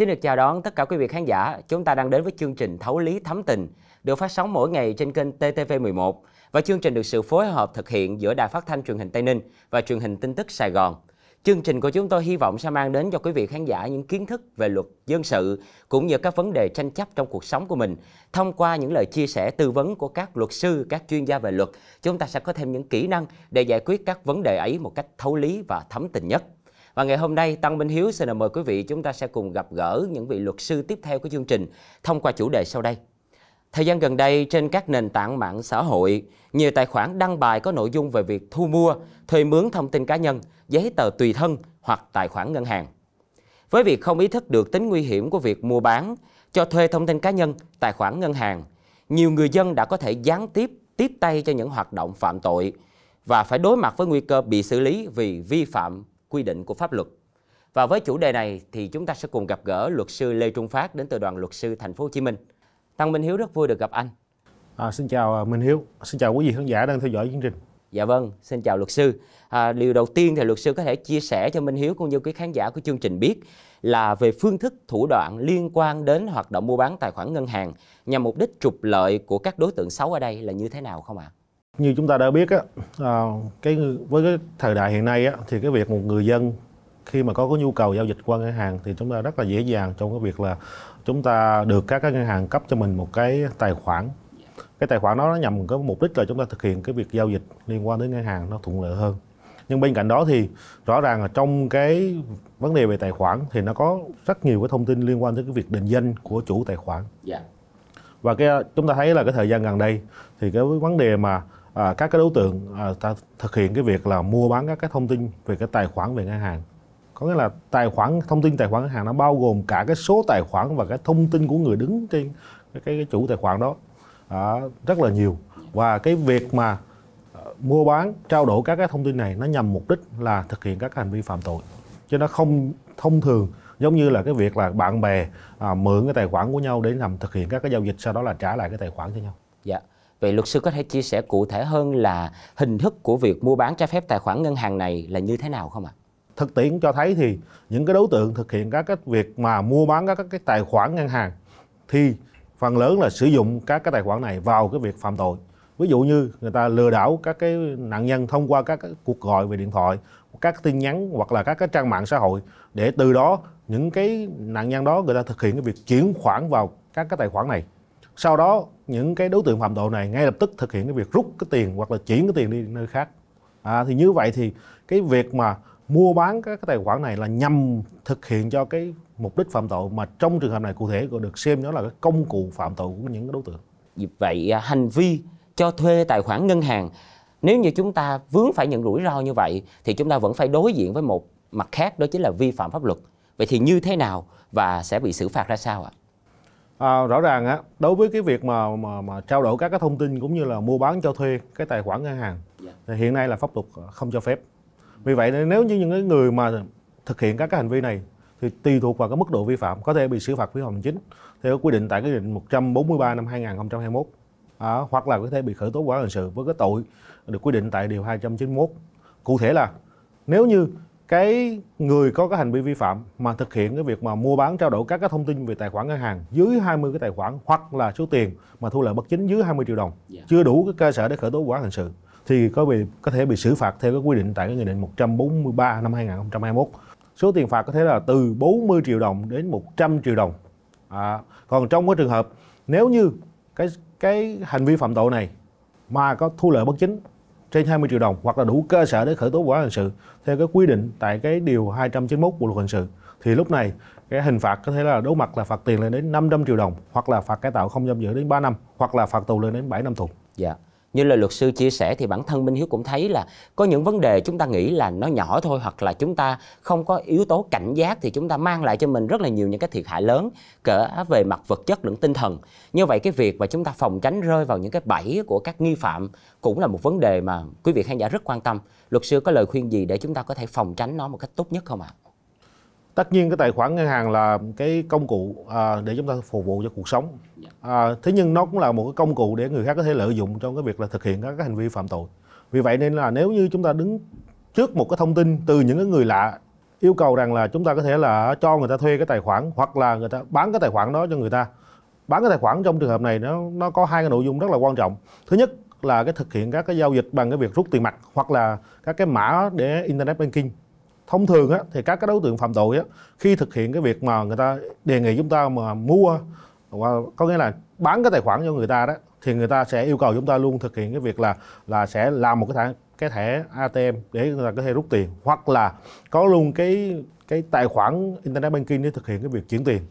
Xin được chào đón tất cả quý vị khán giả. Chúng ta đang đến với chương trình Thấu Lý thấm Tình, được phát sóng mỗi ngày trên kênh TTV11 và chương trình được sự phối hợp thực hiện giữa Đài Phát thanh Truyền hình Tây Ninh và Truyền hình Tin tức Sài Gòn. Chương trình của chúng tôi hy vọng sẽ mang đến cho quý vị khán giả những kiến thức về luật dân sự cũng như các vấn đề tranh chấp trong cuộc sống của mình. Thông qua những lời chia sẻ tư vấn của các luật sư, các chuyên gia về luật, chúng ta sẽ có thêm những kỹ năng để giải quyết các vấn đề ấy một cách thấu lý và thấm tình nhất. Và ngày hôm nay Tăng Minh Hiếu xin mời quý vị chúng ta sẽ cùng gặp gỡ những vị luật sư tiếp theo của chương trình thông qua chủ đề sau đây. Thời gian gần đây trên các nền tảng mạng xã hội, nhiều tài khoản đăng bài có nội dung về việc thu mua, thuê mướn thông tin cá nhân, giấy tờ tùy thân hoặc tài khoản ngân hàng. Với việc không ý thức được tính nguy hiểm của việc mua bán, cho thuê thông tin cá nhân, tài khoản ngân hàng, nhiều người dân đã có thể gián tiếp tiếp tay cho những hoạt động phạm tội và phải đối mặt với nguy cơ bị xử lý vì vi phạm quy định của pháp luật. Và với chủ đề này thì chúng ta sẽ cùng gặp gỡ luật sư Lê Trung Phát đến từ đoàn luật sư Thành phố Hồ Chí Minh. Tăng Minh Hiếu rất vui được gặp anh. À, xin chào à, Minh Hiếu, xin chào quý vị khán giả đang theo dõi chương trình. Dạ vâng, xin chào luật sư. À, điều đầu tiên thì luật sư có thể chia sẻ cho Minh Hiếu cũng như quý khán giả của chương trình biết là về phương thức thủ đoạn liên quan đến hoạt động mua bán tài khoản ngân hàng nhằm mục đích trục lợi của các đối tượng xấu ở đây là như thế nào không ạ? À? như chúng ta đã biết á, à, cái với cái thời đại hiện nay á, thì cái việc một người dân khi mà có cái nhu cầu giao dịch qua ngân hàng thì chúng ta rất là dễ dàng trong cái việc là chúng ta được các cái ngân hàng cấp cho mình một cái tài khoản cái tài khoản đó nó nhằm có mục đích là chúng ta thực hiện cái việc giao dịch liên quan đến ngân hàng nó thuận lợi hơn nhưng bên cạnh đó thì rõ ràng là trong cái vấn đề về tài khoản thì nó có rất nhiều cái thông tin liên quan tới cái việc định danh của chủ tài khoản dạ. và cái chúng ta thấy là cái thời gian gần đây thì cái vấn đề mà à, các cái đối tượng à, ta thực hiện cái việc là mua bán các cái thông tin về cái tài khoản về ngân hàng có nghĩa là tài khoản thông tin tài khoản ngân hàng nó bao gồm cả cái số tài khoản và cái thông tin của người đứng trên cái, cái, cái chủ tài khoản đó à, rất là nhiều và cái việc mà à, mua bán trao đổi các cái thông tin này nó nhằm mục đích là thực hiện các hành vi phạm tội chứ nó không thông thường giống như là cái việc là bạn bè à, mượn cái tài khoản của nhau để làm thực hiện các cái giao dịch sau đó là trả lại cái tài khoản cho nhau dạ yeah Vậy luật sư có thể chia sẻ cụ thể hơn là hình thức của việc mua bán trái phép tài khoản ngân hàng này là như thế nào không ạ? Thực tiễn cho thấy thì những cái đối tượng thực hiện các cái việc mà mua bán các cái tài khoản ngân hàng thì phần lớn là sử dụng các cái tài khoản này vào cái việc phạm tội. Ví dụ như người ta lừa đảo các cái nạn nhân thông qua các cái cuộc gọi về điện thoại, các tin nhắn hoặc là các cái trang mạng xã hội để từ đó những cái nạn nhân đó người ta thực hiện cái việc chuyển khoản vào các cái tài khoản này sau đó những cái đối tượng phạm tội này ngay lập tức thực hiện cái việc rút cái tiền hoặc là chuyển cái tiền đi nơi khác à, thì như vậy thì cái việc mà mua bán các cái tài khoản này là nhằm thực hiện cho cái mục đích phạm tội mà trong trường hợp này cụ thể được xem đó là cái công cụ phạm tội của những đối tượng. Vì vậy à, hành vi cho thuê tài khoản ngân hàng nếu như chúng ta vướng phải những rủi ro như vậy thì chúng ta vẫn phải đối diện với một mặt khác đó chính là vi phạm pháp luật. Vậy thì như thế nào và sẽ bị xử phạt ra sao ạ? À, rõ ràng á, đối với cái việc mà mà mà trao đổi các cái thông tin cũng như là mua bán cho thuê cái tài khoản ngân hàng dạ. thì hiện nay là pháp luật ờ, không cho phép. Vì vậy nếu như những cái người mà thực hiện các cái hành vi này thì tùy thuộc vào cái mức độ vi phạm có thể bị xử phạt vi phạm hành chính theo quy định tại cái định 143 năm 2021 à, hoặc là có thể bị khởi tố quả hình sự với cái tội được quy định tại điều 291. Cụ thể là nếu như cái người có cái hành vi vi phạm mà thực hiện cái việc mà mua bán trao đổi các cái thông tin về tài khoản ngân hàng dưới 20 cái tài khoản hoặc là số tiền mà thu lợi bất chính dưới 20 triệu đồng yeah. Dạ. chưa đủ cái cơ sở để khởi tố vụ án hình sự thì có bị có thể bị xử phạt theo cái quy định tại cái nghị định 143 năm 2021 số tiền phạt có thể là từ 40 triệu đồng đến 100 triệu đồng à, còn trong cái trường hợp nếu như cái cái hành vi phạm tội này mà có thu lợi bất chính trên 20 triệu đồng hoặc là đủ cơ sở để khởi tố vụ án hình sự theo cái quy định tại cái điều 291 Bộ luật hình sự thì lúc này cái hình phạt có thể là đối mặt là phạt tiền lên đến 500 triệu đồng hoặc là phạt cải tạo không giam giữ đến 3 năm hoặc là phạt tù lên đến 7 năm tù. Dạ. Yeah như lời luật sư chia sẻ thì bản thân Minh Hiếu cũng thấy là có những vấn đề chúng ta nghĩ là nó nhỏ thôi hoặc là chúng ta không có yếu tố cảnh giác thì chúng ta mang lại cho mình rất là nhiều những cái thiệt hại lớn cỡ về mặt vật chất lẫn tinh thần. Như vậy cái việc mà chúng ta phòng tránh rơi vào những cái bẫy của các nghi phạm cũng là một vấn đề mà quý vị khán giả rất quan tâm. Luật sư có lời khuyên gì để chúng ta có thể phòng tránh nó một cách tốt nhất không ạ? À? tất nhiên cái tài khoản ngân hàng là cái công cụ à, để chúng ta phục vụ cho cuộc sống dạ. à, thế nhưng nó cũng là một cái công cụ để người khác có thể lợi dụng trong cái việc là thực hiện các cái hành vi phạm tội vì vậy nên là nếu như chúng ta đứng trước một cái thông tin từ những cái người lạ yêu cầu rằng là chúng ta có thể là cho người ta thuê cái tài khoản hoặc là người ta bán cái tài khoản đó cho người ta bán cái tài khoản trong trường hợp này nó nó có hai cái nội dung rất là quan trọng thứ nhất là cái thực hiện các cái giao dịch bằng cái việc rút tiền mặt hoặc là các cái mã để internet banking thông thường á, thì các cái đối tượng phạm tội á, khi thực hiện cái việc mà người ta đề nghị chúng ta mà mua có nghĩa là bán cái tài khoản cho người ta đó thì người ta sẽ yêu cầu chúng ta luôn thực hiện cái việc là là sẽ làm một cái thẻ cái thẻ ATM để người ta có thể rút tiền hoặc là có luôn cái cái tài khoản internet banking để thực hiện cái việc chuyển tiền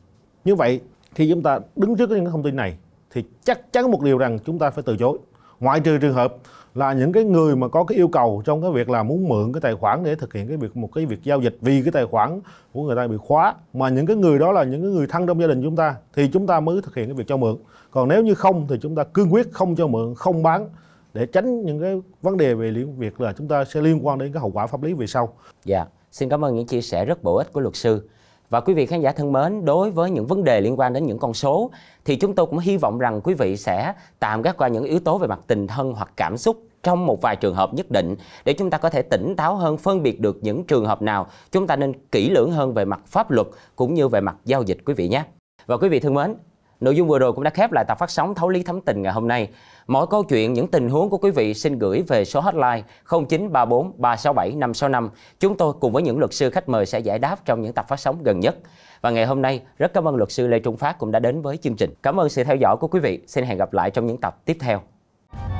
như vậy khi chúng ta đứng trước những cái thông tin này thì chắc chắn một điều rằng chúng ta phải từ chối ngoại trừ trường hợp là những cái người mà có cái yêu cầu trong cái việc là muốn mượn cái tài khoản để thực hiện cái việc một cái việc giao dịch vì cái tài khoản của người ta bị khóa mà những cái người đó là những cái người thân trong gia đình chúng ta thì chúng ta mới thực hiện cái việc cho mượn còn nếu như không thì chúng ta cương quyết không cho mượn không bán để tránh những cái vấn đề về liên việc là chúng ta sẽ liên quan đến cái hậu quả pháp lý về sau. Dạ, xin cảm ơn những chia sẻ rất bổ ích của luật sư. Và quý vị khán giả thân mến, đối với những vấn đề liên quan đến những con số thì chúng tôi cũng hy vọng rằng quý vị sẽ tạm gác qua những yếu tố về mặt tình thân hoặc cảm xúc trong một vài trường hợp nhất định để chúng ta có thể tỉnh táo hơn phân biệt được những trường hợp nào chúng ta nên kỹ lưỡng hơn về mặt pháp luật cũng như về mặt giao dịch quý vị nhé. Và quý vị thân mến, Nội dung vừa rồi cũng đã khép lại tập phát sóng Thấu Lý Thấm Tình ngày hôm nay. Mọi câu chuyện, những tình huống của quý vị xin gửi về số hotline 0934 367 565. Chúng tôi cùng với những luật sư khách mời sẽ giải đáp trong những tập phát sóng gần nhất. Và ngày hôm nay, rất cảm ơn luật sư Lê Trung Phát cũng đã đến với chương trình. Cảm ơn sự theo dõi của quý vị. Xin hẹn gặp lại trong những tập tiếp theo.